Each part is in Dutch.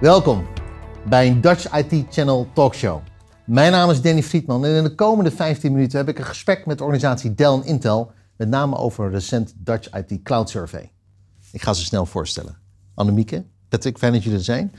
Welkom bij een Dutch IT Channel talkshow. Mijn naam is Danny Friedman en in de komende 15 minuten heb ik een gesprek met de organisatie Dell en Intel, met name over een recent Dutch IT Cloud Survey. Ik ga ze snel voorstellen. Annemieke, Patrick, fijn dat jullie er zijn.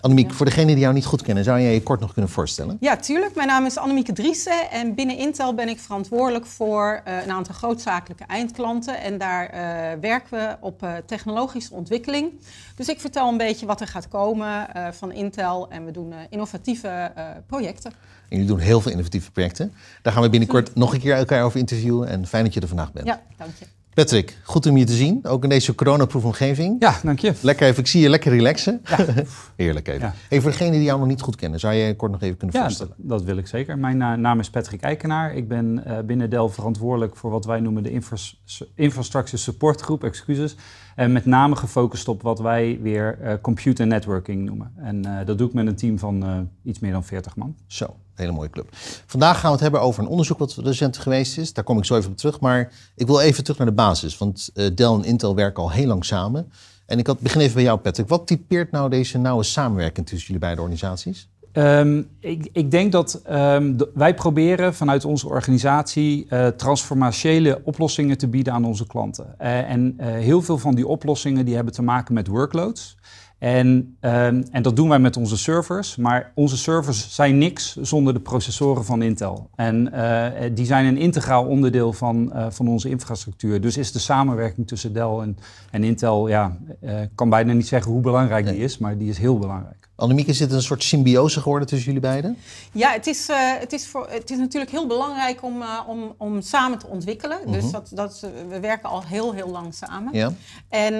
Annemiek, voor degenen die jou niet goed kennen, zou jij je kort nog kunnen voorstellen? Ja, tuurlijk. Mijn naam is Annemieke Driessen en binnen Intel ben ik verantwoordelijk voor eh, een aantal grootzakelijke eindklanten. En daar eh, werken we op eh, technologische ontwikkeling. Dus ik vertel een beetje wat er gaat komen van Intel en we doen innovatieve projecten. En jullie doen heel veel innovatieve projecten. Daar gaan we binnenkort nog een keer elkaar over interviewen en fijn dat je er vandaag bent. Ja, dank je. Patrick, goed om je te zien. Ook in deze coronaproefomgeving. Ja, dank je. Lekker even, ik zie je lekker relaxen. Ja. Heerlijk even. Even voor degenen die jou nog niet goed kennen, zou je kort nog even kunnen voorstellen? Ja, dat wil ik zeker. Mijn naam is Patrick Eikenaar. Ik ben eh, binnen Dell verantwoordelijk voor wat wij noemen de infras Infrastructure Support excuses. En met name gefocust op wat wij weer eh, computer networking noemen. En eh, dat doe ik met een team van iets meer dan 40 man. Zo, hele mooie club. Vandaag gaan we het hebben over een onderzoek wat recent geweest is. Daar kom ik zo even op terug. Maar ik wil even terug naar de basis. Want eh, Dell en Intel werken al heel lang samen. En ik had, begin even bij jou, Patrick. Wat typeert nou deze nauwe samenwerking tussen jullie beide organisaties? Ehm, ik, ik, denk dat ehm, wij proberen vanuit onze organisatie uh, eh, transformatiële oplossingen te bieden aan onze klanten. Eh, en heel veel van die oplossingen die hebben te maken met workloads. En, ehm, en dat doen wij met onze servers, maar onze servers zijn niks zonder de processoren van Intel. En eh, eh, die zijn een integraal onderdeel van, eh, van onze infrastructuur. Dus is de samenwerking tussen Dell en, en Intel, ja, ik kan bijna niet zeggen hoe belangrijk die is, maar die is heel belangrijk. Annemiek, is dit een soort symbiose geworden tussen jullie beiden? Ja, het is, eh, het is, voor, het is natuurlijk heel belangrijk om, eh, om, om samen te ontwikkelen. Dus mhm. dat, dat, eh, we werken al heel, heel lang samen. Ja. En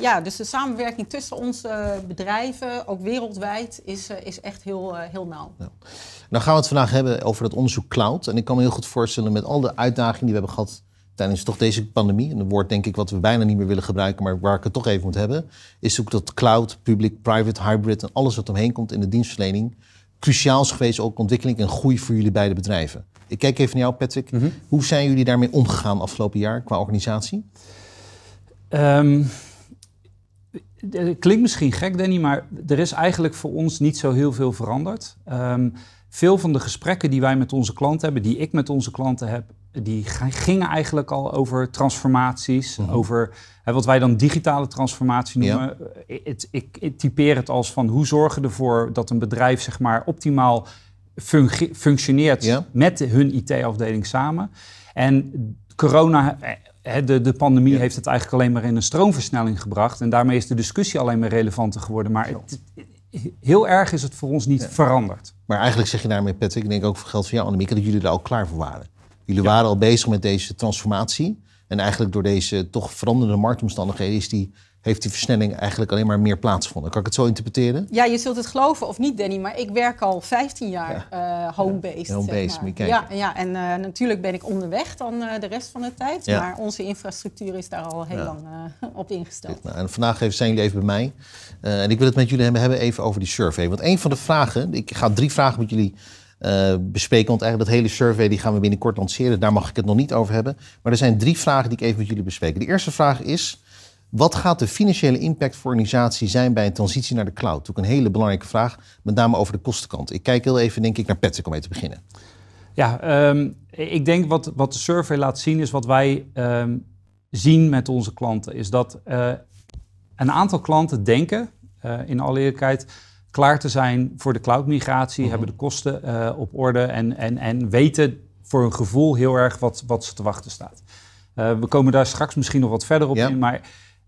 ja, dus de samenwerking tussen onze bedrijven, ook wereldwijd, is, is echt heel, heel nauw. Ja. Nou gaan we het vandaag hebben over het onderzoek cloud. En ik kan me heel goed voorstellen met al de uitdagingen die we hebben gehad tijdens toch deze pandemie, een woord denk ik wat we bijna niet meer willen gebruiken, maar waar ik het toch even moet hebben, is ook dat cloud, public, private, hybrid en alles wat omheen komt in de dienstverlening cruciaal is geweest ook ontwikkeling en groei voor jullie beide bedrijven. Ik kijk even naar jou, Patrick. Mhm. Hoe zijn jullie daarmee omgegaan afgelopen jaar qua organisatie? Ehm, het klinkt misschien gek, Danny, maar er is eigenlijk voor ons niet zo heel veel veranderd. Ehm, veel van de gesprekken die wij met onze klanten hebben, die ik met onze klanten heb, die gingen eigenlijk al over transformaties, mhm. over hè, wat wij dan digitale transformatie noemen. Eh, ik, typeer het als van hoe zorgen ervoor dat een bedrijf zeg maar optimaal functioneert met hun IT-afdeling samen. En corona, eh, hè, de, de pandemie heeft het eigenlijk alleen maar in een stroomversnelling gebracht. En daarmee is de discussie alleen maar relevanter geworden. Maar het, heel erg is het voor ons niet veranderd. Maar eigenlijk zeg je daarmee, Patrick, ik denk ook voor geld van jou, Annemieke, dat jullie er al klaar voor waren. Jullie waren al bezig met deze transformatie. En eigenlijk door deze toch veranderende marktomstandigheden is die heeft die versnelling eigenlijk alleen maar meer plaatsgevonden. Kan ik het zo interpreteren? Ja, je zult het geloven of niet, Danny, maar ik werk al 15 jaar ja. uh, home-based. Ja, ja, ja, en eh, natuurlijk ben ik onderweg dan eh, de rest van de tijd, maar onze infrastructuur is daar al heel lang op ingesteld. en vandaag zijn jullie even bij mij en ik wil het met jullie hebben even over die survey. Want een van de vragen, ik ga drie vragen met jullie bespreken. Eh, Want eigenlijk dat hele survey die gaan we binnenkort lanceren. Daar mag ik het nog niet over hebben. Maar er zijn drie vragen die ik even met jullie bespreek. De eerste vraag is... Wat gaat de financiële impact voor organisatie zijn bij een transitie naar de cloud? Ook een hele belangrijke vraag, met name over de kostenkant. Ik kijk heel even, denk ik, naar Patrick om mee te beginnen. Ja, ehm, ik denk wat, wat de survey laat zien is wat wij ehm, zien met onze klanten. Is dat eh, een aantal klanten denken, eh, in alle eerlijkheid, klaar te zijn voor de cloud-migratie, mhm. hebben de kosten eh, op orde en, en, en weten voor hun gevoel heel erg wat, wat ze te wachten staat. Eh, we komen daar straks misschien nog wat verder op in, maar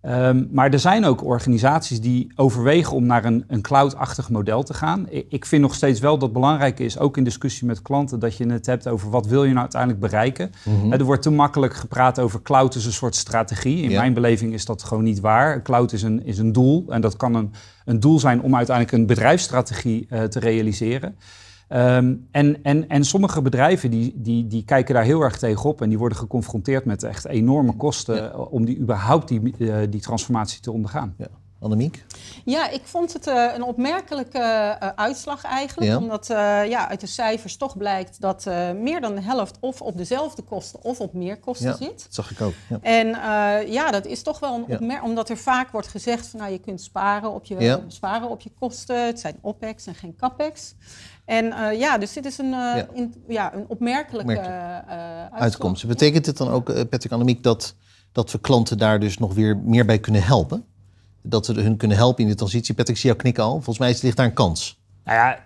Ehm, maar er zijn ook organisaties die overwegen om naar een, een cloud-achtig model te gaan. Ik vind nog steeds wel dat belangrijk is, ook in discussie met klanten, dat je het hebt over wat wil je nou uiteindelijk bereiken. Mhm. Er wordt te makkelijk gepraat over cloud als een soort strategie. In mijn beleving is dat gewoon niet waar. Cloud is een, is een doel en dat kan een, een doel zijn om uiteindelijk een bedrijfsstrategie eh, te realiseren. Ehm, en, en, en sommige bedrijven die, die, die kijken daar heel erg tegenop en die worden geconfronteerd met echt enorme kosten om die, überhaupt die, eh, die transformatie te ondergaan. Ja. Ja, ik vond het eh, een opmerkelijke eh, uitslag eigenlijk. Omdat eh, ja, uit de cijfers toch blijkt dat meer dan de helft of op dezelfde kosten of op meer kosten ja, zit. Dat zag ik ook. Ja. En ja, dat is toch wel een opmerking. Omdat er vaak wordt gezegd van nou je kunt sparen op je, sparen op je kosten. Het zijn OPEX en geen CAPEX. En ja, dus dit is een, ja. een opmerkelijke uitkomst. Betekent dit dan ook, Patrick Annemiek, dat, dat we klanten daar dus nog weer meer bij kunnen helpen? dat we hun kunnen helpen in de transitie. Patrick, zie knikken al. Volgens mij ligt daar een kans. Nou ja,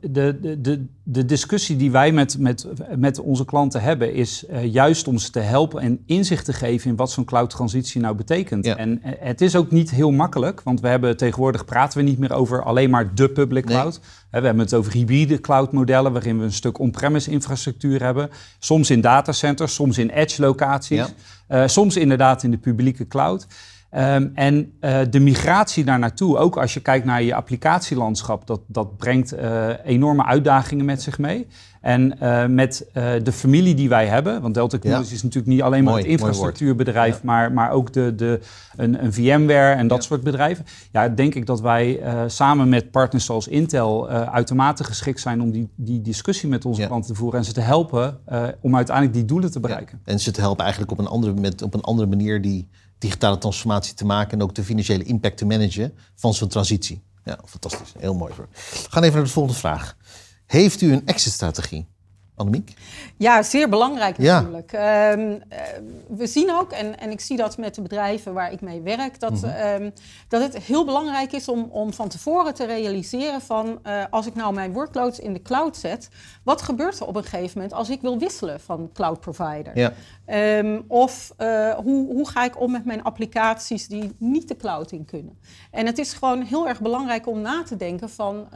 de, de, de, de discussie die wij met, met, met onze klanten hebben, is eh, juist om ze te helpen en inzicht te geven in wat zo'n cloud-transitie nou betekent. En eh, het is ook niet heel makkelijk, want we hebben tegenwoordig praten we niet meer over alleen maar de public cloud. We hebben het over hybride cloud-modellen, waarin we een stuk on-premise infrastructuur hebben. Soms in datacenters, soms in edge-locaties, eh, soms inderdaad in de publieke cloud. Ehm, en eh, de migratie daar naartoe, ook als je kijkt naar je applicatielandschap, dat, dat brengt eh, enorme uitdagingen met zich mee. En eh, met de familie die wij hebben, want Delta Cruise is natuurlijk niet alleen maar het infrastructuurbedrijf, maar, maar ook de, de, een, een VMware en dat soort bedrijven. Ja, denk ik dat wij samen met partners zoals Intel uitermate geschikt zijn om die, die discussie met onze klanten te voeren en ze te helpen om uiteindelijk die doelen te bereiken. En ze te helpen eigenlijk op een andere, met, op een andere manier die digitale transformatie te maken en ook de financiële impact te managen van zo'n transitie. Ja, fantastisch. Heel mooi. We gaan even naar de volgende vraag. Heeft u een exit-strategie? Ja, zeer belangrijk natuurlijk. Ehm, eh, we zien ook, en, en ik zie dat met de bedrijven waar ik mee werk, dat, mhm. ehm, dat het heel belangrijk is om, om van tevoren te realiseren van eh, als ik nou mijn workloads in de cloud zet, wat gebeurt er op een gegeven moment als ik wil wisselen van cloud provider? Ja. Ehm, of eh, hoe, hoe ga ik om met mijn applicaties die niet de cloud in kunnen? En het is gewoon heel erg belangrijk om na te denken van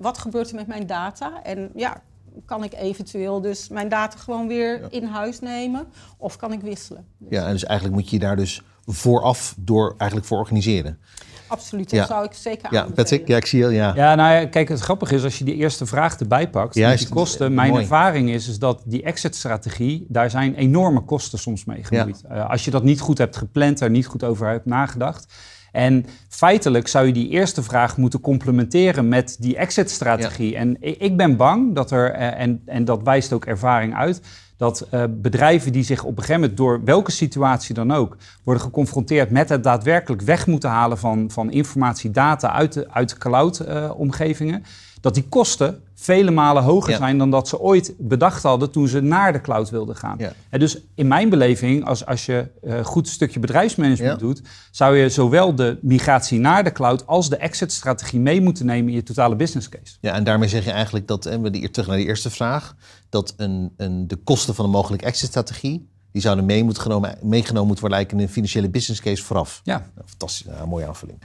wat gebeurt er met mijn data? En ja, kan ik eventueel dus mijn data gewoon weer in huis nemen of kan ik wisselen. Dus ja, en dus eigenlijk moet je daar dus vooraf door eigenlijk voor organiseren. Absoluut, dat zou ik zeker ja, Patrick, ja, ik zie je, ja. Ja, nou ja, kijk, het grappige is, als je die eerste vraag erbij pakt, die kosten, mijn ervaring is, is dat die exit-strategie, daar zijn enorme kosten soms mee gemoeid. Eh, als je dat niet goed hebt gepland, daar niet goed over hebt nagedacht, en feitelijk zou je die eerste vraag moeten complementeren met die exit-strategie. En ik ben bang dat er, eh, en, en dat wijst ook ervaring uit, dat eh, bedrijven die zich op een gegeven moment door welke situatie dan ook worden geconfronteerd met het daadwerkelijk weg moeten halen van, van informatie, data uit de, uit cloud-omgevingen. Eh, dat die kosten vele malen hoger zijn dan dat ze ooit bedacht hadden toen ze naar de cloud wilden gaan. En dus in mijn beleving, als, als je uh, goed stukje bedrijfsmanagement doet, zou je zowel de migratie naar de cloud als de exit-strategie mee moeten nemen in je totale business case. Ja, en daarmee zeg je eigenlijk dat, en eh, we die, terug naar de eerste vraag, dat een, een, de kosten van een mogelijke exit-strategie die zouden mee genomen, meegenomen moeten worden lijken in een financiële business case vooraf. Ja. fantastisch, nou, mooie aanvulling. We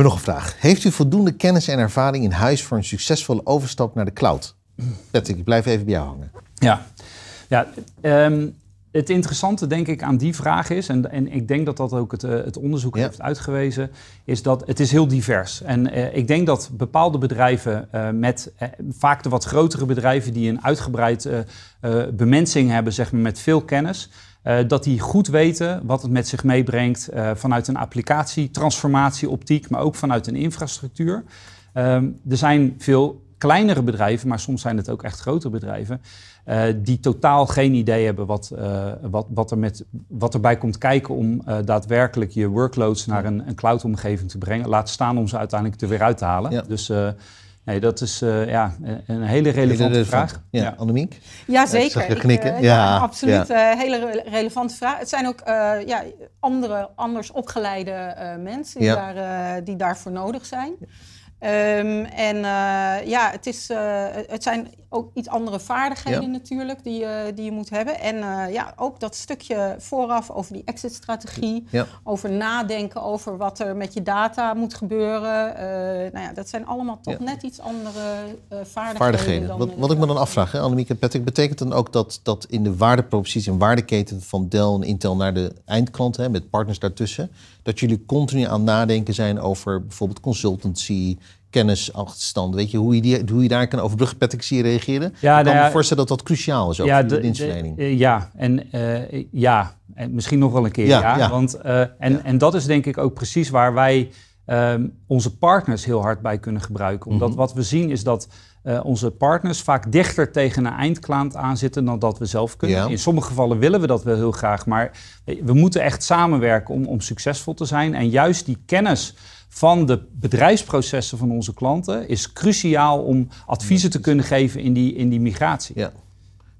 hebben nog een vraag. Heeft u voldoende kennis en ervaring in huis voor een succesvolle overstap naar de cloud? Letterlijk, mm. ik blijf even bij jou hangen. Ja, ja ehm, het interessante, denk ik, aan die vraag is, en, en ik denk dat dat ook het, eh, het onderzoek heeft uitgewezen, is dat het is heel divers. En eh, ik denk dat bepaalde bedrijven eh, met vaak de wat grotere bedrijven die een uitgebreid bemensing hebben, zeg maar, met veel kennis. dat die goed weten wat het met zich meebrengt vanuit een applicatie, transformatie, optiek, maar ook vanuit een infrastructuur. Ehm, er zijn veel kleinere bedrijven, maar soms zijn het ook echt grotere bedrijven, eh, die totaal geen idee hebben wat, eh, wat, wat, er met, wat erbij komt kijken om eh, daadwerkelijk je workloads naar een, een cloud-omgeving te brengen. Laat staan om ze uiteindelijk er weer uit te halen. Dus Nee, dat is ja, een hele relevante vraag. Ja, ja. Annemiek? Ja, zeker. Ik, knikken. Ik, ja, ja, absoluut. Ja. hele relevante vraag. Het zijn ook ja, andere, anders opgeleide mensen die, daar, die daarvoor nodig zijn. Ehm, en eh, ja, het, is, eh, het zijn ook iets andere vaardigheden natuurlijk die, eh, die je moet hebben. En ja, ook dat stukje vooraf over die exit-strategie, over nadenken over wat er met je data moet gebeuren. nou ja, dat zijn allemaal toch net iets andere vaardigheden. vaardigheden. Dan, wat, wat ik me dan afvraag, hè, Annemiek en Patrick, betekent dan ook dat, dat in de waardepropositie en waardeketen van Dell en Intel naar de eindklant, hè, met partners daartussen, dat jullie continu aan nadenken zijn over bijvoorbeeld consultancy? kennisachterstand. Weet je hoe je, die, hoe je daar kan overbruggen? zie je reageren? Ja, ik kan nou ja, me voorstellen dat dat cruciaal is ook voor de, de dienstverlening. Eh, ja, en eh, ja, en misschien nog wel een keer. Ja, Want, eh, en, en dat is denk ik ook precies waar wij ehm, onze partners heel hard bij kunnen gebruiken. Omdat mhm. wat we zien is dat onze partners vaak dichter tegen een eindklant aanzitten dan dat we zelf kunnen. In sommige gevallen willen we dat wel heel graag, maar we moeten echt samenwerken om, om succesvol te zijn. En juist die kennis van de bedrijfsprocessen van onze klanten is cruciaal om adviezen te kunnen geven in die, in die migratie. Ja.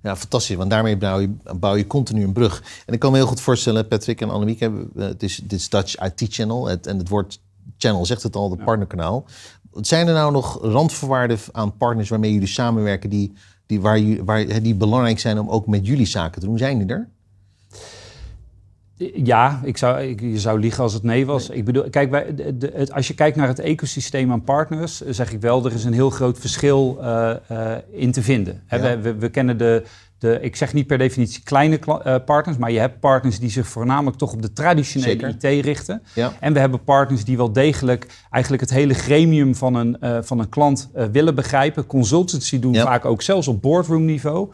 Ja, fantastisch, want daarmee bouw je, bouw je continu een brug. En ik kan me heel goed voorstellen, Patrick en Annemiek, het is, dit is Dutch IT Channel en het woord channel zegt het al, de ja. partnerkanaal. Zijn er nou nog randvoorwaarden aan partners waarmee jullie samenwerken die, die, waar, waar, die belangrijk zijn om ook met jullie zaken te doen? Zijn die er? Ja, ik zou, je zou liegen als het nee was. Ik bedoel, kijk, wij, de, als je kijkt naar het ecosysteem aan partners, eh, zeg ik wel, er is een heel groot verschil eh, eh, in te vinden. we, we, kennen de, de, ik zeg niet per definitie kleine partners, maar je hebt partners die zich voornamelijk toch op de traditionele IT richten. En we hebben partners die wel degelijk eigenlijk het hele gremium van een, van een klant willen begrijpen. Consultancy doen vaak ook zelfs op boardroom niveau.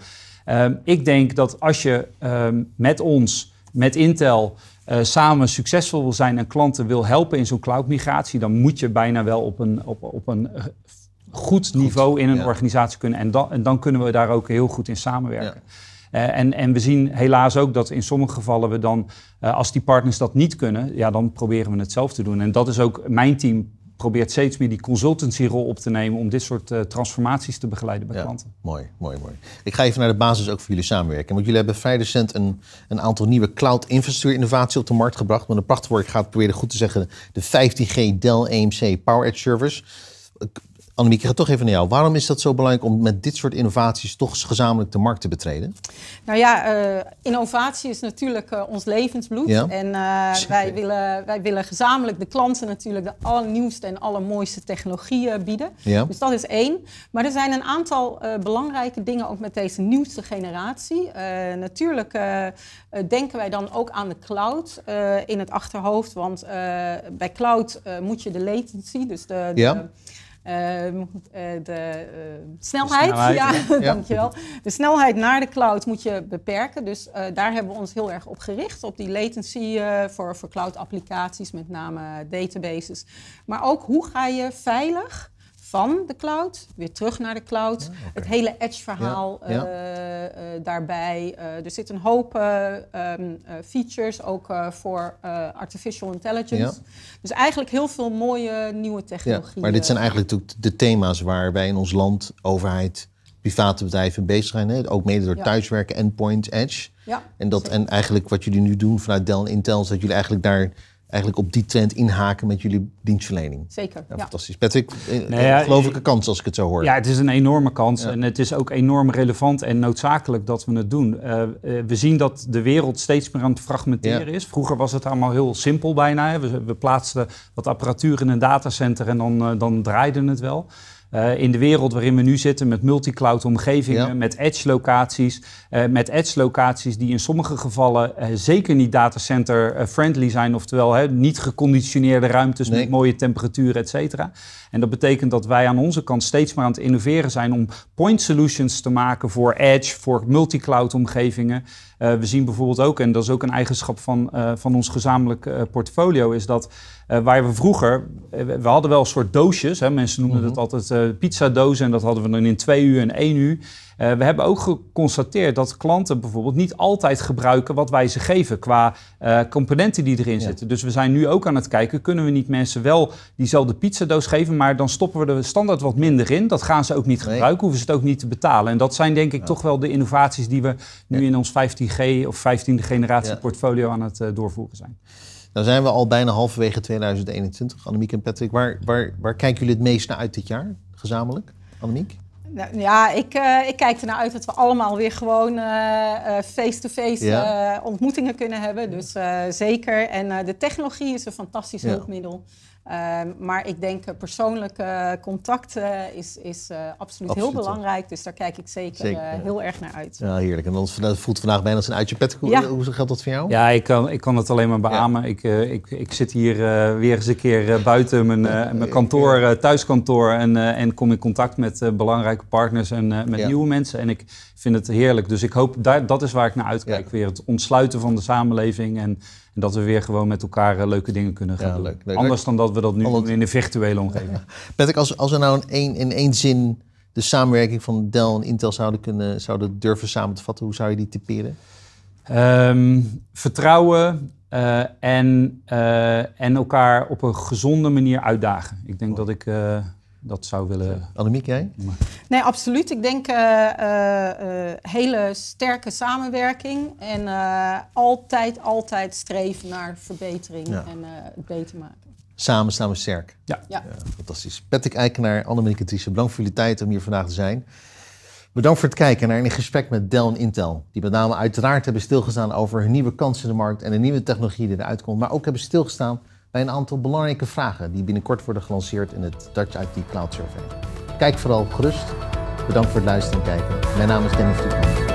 Ehm, ik denk dat als je ehm, met ons met Intel eh, samen succesvol wil zijn en klanten wil helpen in zo'n cloudmigratie, dan moet je bijna wel op een, op, op een eh, goed niveau in een organisatie kunnen. En dan, en dan kunnen we daar ook heel goed in samenwerken. Eh, en, en, we zien helaas ook dat in sommige gevallen we dan, als die partners dat niet kunnen, ja, dan proberen we het zelf te doen. En dat is ook mijn team probeert steeds meer die consultancyrol op te nemen om dit soort eh, transformaties te begeleiden bij ja, klanten. Mooi, mooi, mooi. Ik ga even naar de basis ook voor jullie samenwerken. Want jullie hebben vrij recent een, een aantal nieuwe cloud infrastructuur innovaties op de markt gebracht. Met een prachtig woord, ik ga het proberen goed te zeggen. De 15G Dell EMC Power Edge servers. Annemiek, ik ga toch even naar jou. Waarom is dat zo belangrijk om met dit soort innovaties toch gezamenlijk de markt te betreden? Nou ja, eh, innovatie is natuurlijk eh, ons levensbloed. En eh, wij, willen, wij willen gezamenlijk de klanten natuurlijk de allernieuwste en allermooiste technologieën bieden. Ja. Dus dat is één. Maar er zijn een aantal belangrijke dingen ook met deze nieuwste generatie. natuurlijk denken wij dan ook aan de cloud in het achterhoofd. Want bij cloud moet je de latency, dus de, de ja Ehm, eh, ehm, de snelheid, snelheid, ja, dankjewel. De snelheid naar de cloud moet je beperken. Dus eh, daar hebben we ons heel erg op gericht. Op die latency eh, voor, voor cloud applicaties, met name databases. Maar ook hoe ga je veilig van de cloud, weer terug naar de cloud. Ah, Het hele edge-verhaal eh, eh, daarbij. Eh, er zit een hoop ehm, features ook voor artificial intelligence. Dus eigenlijk heel veel mooie nieuwe technologieën. maar dit zijn eigenlijk de thema's waar wij in ons land, overheid, private bedrijven bezig zijn. Hè? Ook mede door thuiswerken, endpoint, edge. en, dat, en eigenlijk wat jullie nu doen vanuit Dell en Intel, is dat jullie eigenlijk daar eigenlijk op die trend inhaken met jullie dienstverlening. Zeker. Ja, fantastisch. Patrick, eh, een nou ja, gelooflijke kans als ik het zo hoor. Ja, het is een enorme kans. En het is ook enorm relevant en noodzakelijk dat we het doen. Eh, eh, we zien dat de wereld steeds meer aan het fragmenteren is. Vroeger was het allemaal heel simpel bijna. We, plaatsten wat apparatuur in een datacenter en dan, dan draaiden het wel. Eh, in de wereld waarin we nu zitten met multicloud omgevingen, met edge locaties, eh, met edge locaties die in sommige gevallen eh, zeker niet datacenter friendly zijn, oftewel hè, niet geconditioneerde ruimtes met mooie temperaturen, et cetera. En dat betekent dat wij aan onze kant steeds maar aan het innoveren zijn om point solutions te maken voor edge, voor multicloud omgevingen. we zien bijvoorbeeld ook, en dat is ook een eigenschap van, van ons gezamenlijk portfolio, is dat eh, waar we vroeger, eh, we hadden wel een soort doosjes. Hè? Mensen noemden mhm. dat altijd uh, eh, pizzadozen. En dat hadden we dan in twee uur en één uur. we hebben ook geconstateerd dat klanten bijvoorbeeld niet altijd gebruiken wat wij ze geven qua componenten die erin zitten. Dus we zijn nu ook aan het kijken, kunnen we niet mensen wel diezelfde pizzadoos geven, maar dan stoppen we er standaard wat minder in. Dat gaan ze ook niet gebruiken, hoeven ze het ook niet te betalen. En dat zijn denk ik toch wel de innovaties die we nu in ons 15G of 15e generatie portfolio aan het doorvoeren zijn. Nou zijn we al bijna halverwege 2021. Annemiek en Patrick, waar, waar, waar kijken jullie het meest naar uit dit jaar, gezamenlijk? Annemiek? Nou, ja, ik, uh, ik kijk ernaar uit dat we allemaal weer gewoon eh, eh, face-to-face ontmoetingen kunnen hebben. Dus zeker. En de technologie is een fantastisch hulpmiddel. Ehm, maar ik denk eh, persoonlijke contact is, is absoluut, eh, absoluut, heel belangrijk. Dus daar kijk ik zeker, eh, heel erg naar uit. Ja, heerlijk. En dat, voelt vandaag bijna als een uitje pet. Hoe, geldt dat voor jou? Ja, ik kan, ik kan het alleen maar beamen. Ik, ik, ik zit hier weer eens een keer buiten mijn, mijn kantoor, thuiskantoor. En, en kom in contact met belangrijke partners en met nieuwe mensen. En ik vind het heerlijk. Dus ik hoop, daar, dat is waar ik naar uitkijk. Weer het ontsluiten van de samenleving en en dat we weer gewoon met elkaar eh, leuke dingen kunnen gaan doen. Anders dan dat we dat nu doen in de virtuele omgeving. Patrick, als, als we nou in één, in één zin de samenwerking van Dell en Intel zouden, kunnen, zouden durven samen te vatten, hoe zou je die typeren? Ehm, vertrouwen eh, en, eh, en elkaar op een gezonde manier uitdagen. Ik denk dat ik dat zou willen. Annemiek, jij? Nee, absoluut. Ik denk uh, uh, hele sterke samenwerking en altijd, altijd streven naar verbetering en het beter maken. Samen staan we sterk. Ja. ja. fantastisch. Patrick Eikenaar, Annemiek en bedankt voor jullie tijd om hier vandaag te zijn. Bedankt voor het kijken naar een gesprek met Dell en Intel, die met name uiteraard hebben stilgestaan over hun nieuwe kansen in de markt en de nieuwe technologie die eruit komt, maar ook hebben stilgestaan bij een aantal belangrijke vragen die binnenkort worden gelanceerd in het Dutch IT Cloud Survey. Kijk vooral gerust. Bedankt voor het luisteren en kijken. Mijn naam is Dennis Toekman.